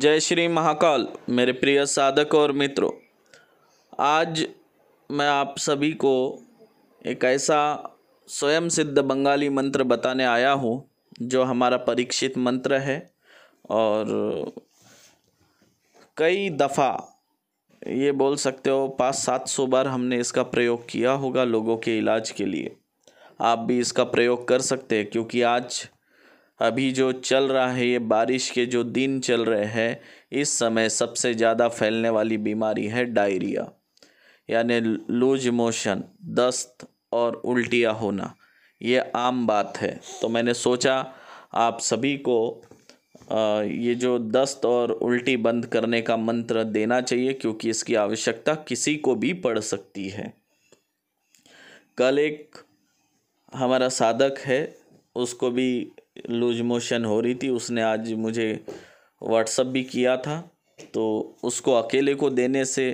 जय श्री महाकाल मेरे प्रिय साधक और मित्रों आज मैं आप सभी को एक ऐसा स्वयं सिद्ध बंगाली मंत्र बताने आया हूँ जो हमारा परीक्षित मंत्र है और कई दफ़ा ये बोल सकते हो पाँच सात सौ बार हमने इसका प्रयोग किया होगा लोगों के इलाज के लिए आप भी इसका प्रयोग कर सकते हैं क्योंकि आज अभी जो चल रहा है ये बारिश के जो दिन चल रहे हैं इस समय सबसे ज़्यादा फैलने वाली बीमारी है डायरिया यानी लूज मोशन दस्त और उल्टिया होना ये आम बात है तो मैंने सोचा आप सभी को ये जो दस्त और उल्टी बंद करने का मंत्र देना चाहिए क्योंकि इसकी आवश्यकता किसी को भी पड़ सकती है कल एक हमारा साधक है उसको भी लूज मोशन हो रही थी उसने आज मुझे व्हाट्सअप भी किया था तो उसको अकेले को देने से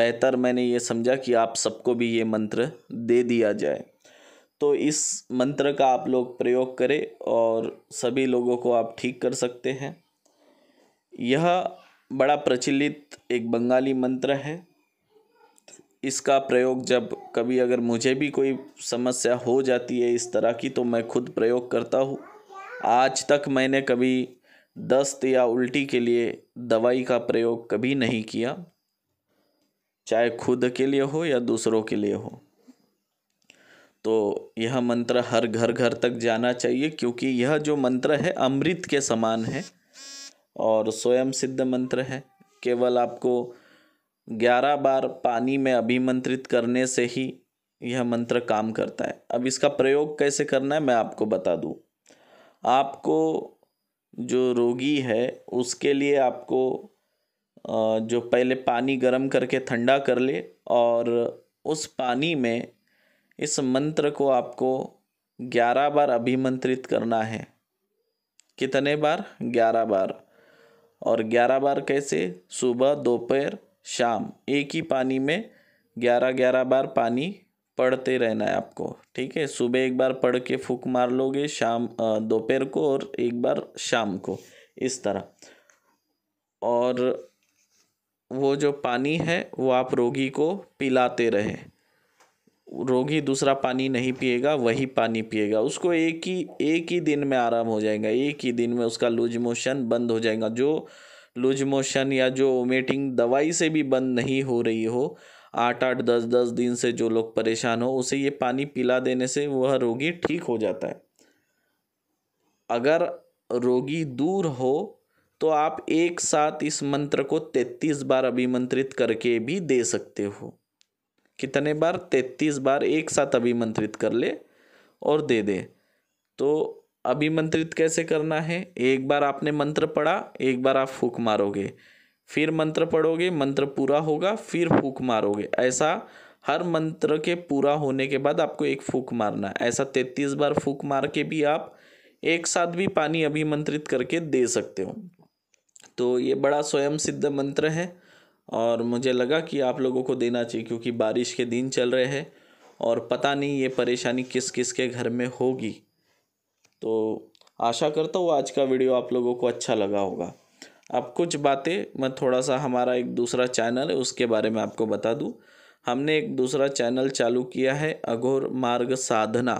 बेहतर मैंने ये समझा कि आप सबको भी ये मंत्र दे दिया जाए तो इस मंत्र का आप लोग प्रयोग करें और सभी लोगों को आप ठीक कर सकते हैं यह बड़ा प्रचलित एक बंगाली मंत्र है इसका प्रयोग जब कभी अगर मुझे भी कोई समस्या हो जाती है इस तरह की तो मैं खुद प्रयोग करता हूँ आज तक मैंने कभी दस्त या उल्टी के लिए दवाई का प्रयोग कभी नहीं किया चाहे खुद के लिए हो या दूसरों के लिए हो तो यह मंत्र हर घर घर तक जाना चाहिए क्योंकि यह जो मंत्र है अमृत के समान है और स्वयं सिद्ध मंत्र है केवल आपको ग्यारह बार पानी में अभिमंत्रित करने से ही यह मंत्र काम करता है अब इसका प्रयोग कैसे करना है मैं आपको बता दूँ आपको जो रोगी है उसके लिए आपको जो पहले पानी गर्म करके ठंडा कर ले और उस पानी में इस मंत्र को आपको ग्यारह बार अभिमंत्रित करना है कितने बार ग्यारह बार और ग्यारह बार कैसे सुबह दोपहर शाम एक ही पानी में ग्यारह ग्यारह बार पानी पढ़ते रहना है आपको ठीक है सुबह एक बार पढ़ के फूक मार लोगे शाम दोपहर को और एक बार शाम को इस तरह और वो जो पानी है वो आप रोगी को पिलाते रहें रोगी दूसरा पानी नहीं पिएगा वही पानी पिएगा उसको एक ही एक ही दिन में आराम हो जाएगा एक ही दिन में उसका लूज मोशन बंद हो जाएगा जो लूज मोशन या जो वोमिटिंग दवाई से भी बंद नहीं हो रही हो आठ आठ दस दस दिन से जो लोग परेशान हो उसे ये पानी पिला देने से वह रोगी ठीक हो जाता है अगर रोगी दूर हो तो आप एक साथ इस मंत्र को तैतीस बार अभिमंत्रित करके भी दे सकते हो कितने बार तैतीस बार एक साथ अभिमंत्रित कर ले और दे दे तो अभिमंत्रित कैसे करना है एक बार आपने मंत्र पढ़ा एक बार आप फूक मारोगे फिर मंत्र पढ़ोगे मंत्र पूरा होगा फिर फूक मारोगे ऐसा हर मंत्र के पूरा होने के बाद आपको एक फूक मारना है ऐसा तैतीस बार फूक मार के भी आप एक साथ भी पानी अभिमंत्रित करके दे सकते हो तो ये बड़ा स्वयं सिद्ध मंत्र है और मुझे लगा कि आप लोगों को देना चाहिए क्योंकि बारिश के दिन चल रहे हैं और पता नहीं ये परेशानी किस किस के घर में होगी तो आशा करता हूँ आज का वीडियो आप लोगों को अच्छा लगा होगा अब कुछ बातें मैं थोड़ा सा हमारा एक दूसरा चैनल है उसके बारे में आपको बता दूँ हमने एक दूसरा चैनल चालू किया है अघोर मार्ग साधना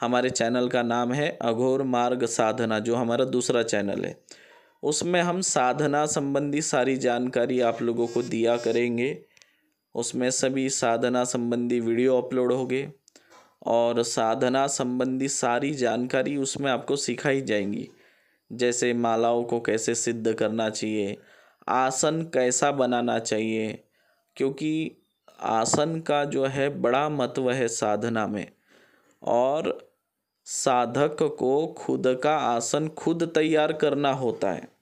हमारे चैनल का नाम है अघोर मार्ग साधना जो हमारा दूसरा चैनल है उसमें हम साधना संबंधी सारी जानकारी आप लोगों को दिया करेंगे उसमें सभी साधना संबंधी वीडियो अपलोड होंगे और साधना संबंधी सारी जानकारी उसमें आपको सिखाई जाएंगी जैसे मालाओं को कैसे सिद्ध करना चाहिए आसन कैसा बनाना चाहिए क्योंकि आसन का जो है बड़ा महत्व है साधना में और साधक को खुद का आसन खुद तैयार करना होता है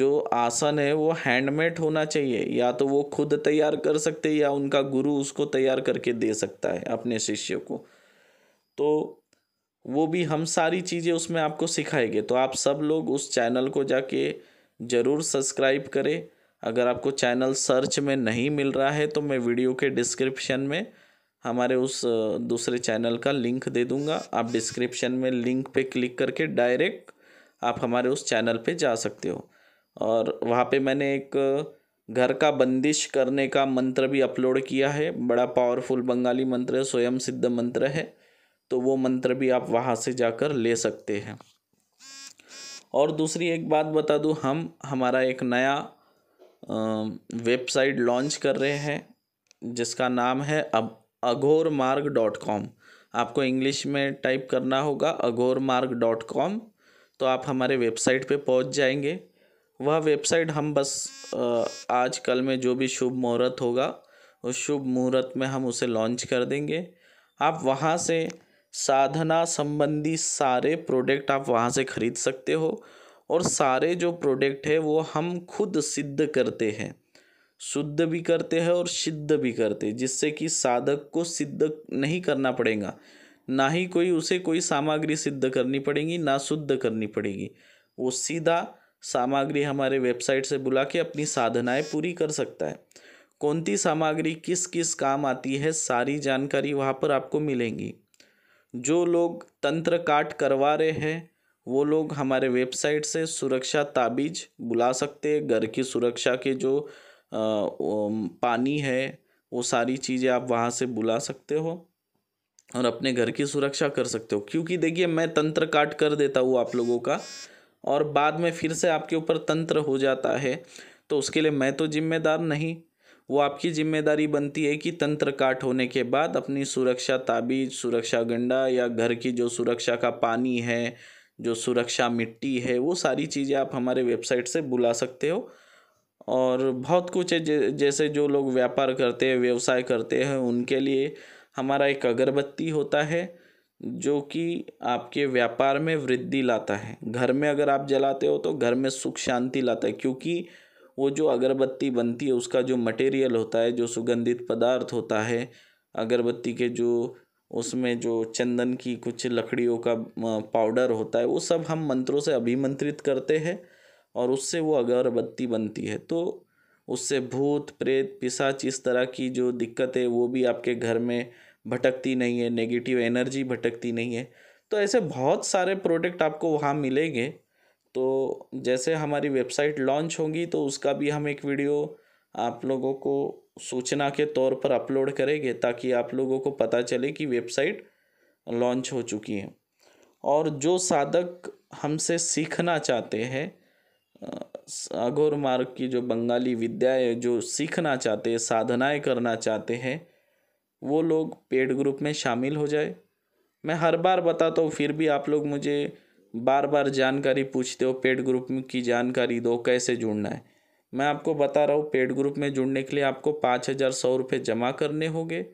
जो आसन है वो हैंडमेड होना चाहिए या तो वो खुद तैयार कर सकते या उनका गुरु उसको तैयार करके दे सकता है अपने शिष्य को तो वो भी हम सारी चीज़ें उसमें आपको सिखाएंगे तो आप सब लोग उस चैनल को जाके ज़रूर सब्सक्राइब करें अगर आपको चैनल सर्च में नहीं मिल रहा है तो मैं वीडियो के डिस्क्रिप्शन में हमारे उस दूसरे चैनल का लिंक दे दूंगा आप डिस्क्रिप्शन में लिंक पे क्लिक करके डायरेक्ट आप हमारे उस चैनल पे जा सकते हो और वहाँ पे मैंने एक घर का बंदिश करने का मंत्र भी अपलोड किया है बड़ा पावरफुल बंगाली मंत्र है स्वयं सिद्ध मंत्र है तो वो मंत्र भी आप वहाँ से जाकर ले सकते हैं और दूसरी एक बात बता दूँ हम हमारा एक नया वेबसाइट लॉन्च कर रहे हैं जिसका नाम है अब अघोर मार्ग डॉट कॉम आपको इंग्लिश में टाइप करना होगा अघोर मार्ग डॉट कॉम तो आप हमारे वेबसाइट पे पहुंच जाएंगे वह वेबसाइट हम बस आज कल में जो भी शुभ मुहूर्त होगा उस शुभ मुहूर्त में हम उसे लॉन्च कर देंगे आप वहाँ से साधना संबंधी सारे प्रोडक्ट आप वहाँ से ख़रीद सकते हो और सारे जो प्रोडक्ट है वो हम खुद सिद्ध करते हैं शुद्ध भी करते हैं और सिद्ध भी करते हैं जिससे कि साधक को सिद्ध नहीं करना पड़ेगा ना ही कोई उसे कोई सामग्री सिद्ध करनी पड़ेगी ना शुद्ध करनी पड़ेगी वो सीधा सामग्री हमारे वेबसाइट से बुला के अपनी साधनाएं पूरी कर सकता है कौन सी सामग्री किस किस काम आती है सारी जानकारी वहाँ पर आपको मिलेंगी जो लोग तंत्र काट करवा रहे हैं वो लोग हमारे वेबसाइट से सुरक्षा ताबीज बुला सकते हैं घर की सुरक्षा के जो आ, पानी है वो सारी चीज़ें आप वहाँ से बुला सकते हो और अपने घर की सुरक्षा कर सकते हो क्योंकि देखिए मैं तंत्र काट कर देता हूँ आप लोगों का और बाद में फिर से आपके ऊपर तंत्र हो जाता है तो उसके लिए मैं तो जिम्मेदार नहीं वो आपकी ज़िम्मेदारी बनती है कि तंत्र काट होने के बाद अपनी सुरक्षा ताबीज सुरक्षा गंडा या घर की जो सुरक्षा का पानी है जो सुरक्षा मिट्टी है वो सारी चीज़ें आप हमारे वेबसाइट से बुला सकते हो और बहुत कुछ है जैसे जो लोग व्यापार करते हैं व्यवसाय करते हैं उनके लिए हमारा एक अगरबत्ती होता है जो कि आपके व्यापार में वृद्धि लाता है घर में अगर आप जलाते हो तो घर में सुख शांति लाता है क्योंकि वो जो अगरबत्ती बनती है उसका जो मटेरियल होता है जो सुगंधित पदार्थ होता है अगरबत्ती के जो उसमें जो चंदन की कुछ लकड़ियों का पाउडर होता है वो सब हम मंत्रों से अभिमंत्रित करते हैं और उससे वो अगरबत्ती बनती है तो उससे भूत प्रेत पिसाच इस तरह की जो दिक्कत है वो भी आपके घर में भटकती नहीं है नेगेटिव एनर्जी भटकती नहीं है तो ऐसे बहुत सारे प्रोडक्ट आपको वहाँ मिलेंगे तो जैसे हमारी वेबसाइट लॉन्च होगी तो उसका भी हम एक वीडियो आप लोगों को सूचना के तौर पर अपलोड करेंगे ताकि आप लोगों को पता चले कि वेबसाइट लॉन्च हो चुकी है और जो साधक हमसे सीखना चाहते हैं अघोर मार्ग की जो बंगाली विद्या है जो सीखना चाहते हैं साधनाएं करना चाहते हैं वो लोग पेड ग्रुप में शामिल हो जाए मैं हर बार बताता हूँ फिर भी आप लोग मुझे बार बार जानकारी पूछते हो पेड ग्रुप की जानकारी दो कैसे जुड़ना है मैं आपको बता रहा हूँ पेड ग्रुप में जुड़ने के लिए आपको पाँच हज़ार सौ रुपये जमा करने होंगे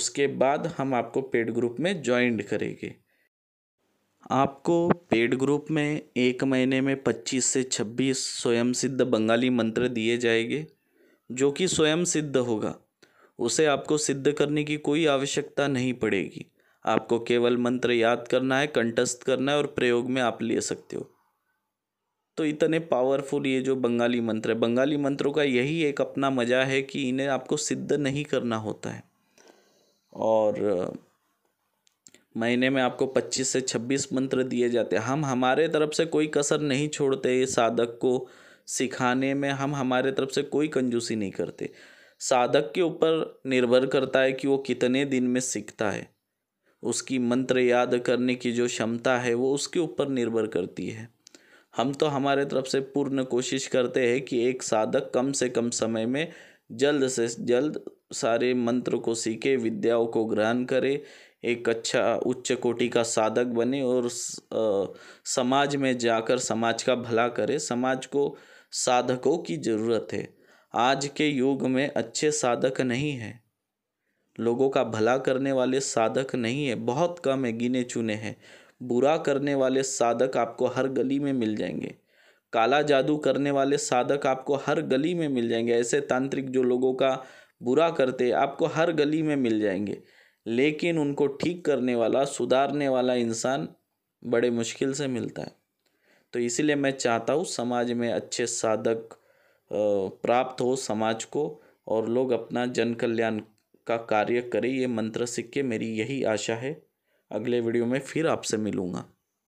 उसके बाद हम आपको पेड ग्रुप में ज्वाइंट करेंगे आपको पेड ग्रुप में एक महीने में पच्चीस से छब्बीस स्वयं सिद्ध बंगाली मंत्र दिए जाएंगे जो कि स्वयं सिद्ध होगा उसे आपको सिद्ध करने की कोई आवश्यकता नहीं पड़ेगी आपको केवल मंत्र याद करना है कंटस्थ करना है और प्रयोग में आप ले सकते हो तो इतने पावरफुल ये जो बंगाली मंत्र है बंगाली मंत्रों का यही एक अपना मज़ा है कि इन्हें आपको सिद्ध नहीं करना होता है और महीने में आपको 25 से 26 मंत्र दिए जाते हैं हम हमारे तरफ से कोई कसर नहीं छोड़ते ये साधक को सिखाने में हम हमारे तरफ से कोई कंजूसी नहीं करते साधक के ऊपर निर्भर करता है कि वो कितने दिन में सीखता है उसकी मंत्र याद करने की जो क्षमता है वो उसके ऊपर निर्भर करती है हम तो हमारे तरफ से पूर्ण कोशिश करते हैं कि एक साधक कम से कम समय में जल्द से जल्द सारे मंत्र को सीखे विद्याओं को ग्रहण करे एक अच्छा उच्च कोटि का साधक बने और समाज में जाकर समाज का भला करे समाज को साधकों की ज़रूरत है आज के युग में अच्छे साधक नहीं हैं लोगों का भला करने वाले साधक नहीं है बहुत कम है गिने चुने हैं बुरा करने वाले साधक आपको हर गली में मिल जाएंगे काला जादू करने वाले साधक आपको हर गली में मिल जाएंगे ऐसे तांत्रिक जो लोगों का बुरा करते आपको हर गली में मिल जाएंगे लेकिन उनको ठीक करने वाला सुधारने वाला इंसान बड़े मुश्किल से मिलता है तो इसीलिए मैं चाहता हूँ समाज में अच्छे साधक प्राप्त हो समाज को और लोग अपना जन कल्याण का कार्य करे ये मंत्र सीख के मेरी यही आशा है अगले वीडियो में फिर आपसे मिलूँगा